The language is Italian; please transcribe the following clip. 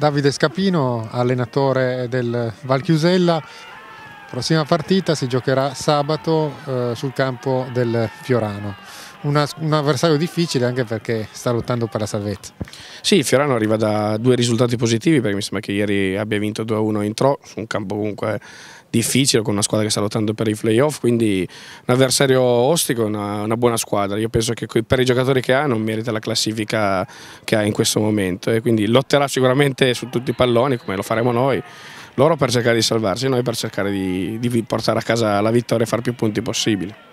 Davide Scapino, allenatore del Valchiusella, Prossima partita si giocherà sabato eh, sul campo del Fiorano. Una, un avversario difficile anche perché sta lottando per la salvezza. Sì, Fiorano arriva da due risultati positivi perché mi sembra che ieri abbia vinto 2-1 in Tro, su un campo comunque difficile con una squadra che sta lottando per i playoff, quindi un avversario ostico, una, una buona squadra. Io penso che per i giocatori che ha non merita la classifica che ha in questo momento e quindi lotterà sicuramente su tutti i palloni come lo faremo noi loro per cercare di salvarsi, noi per cercare di, di portare a casa la vittoria e fare più punti possibile.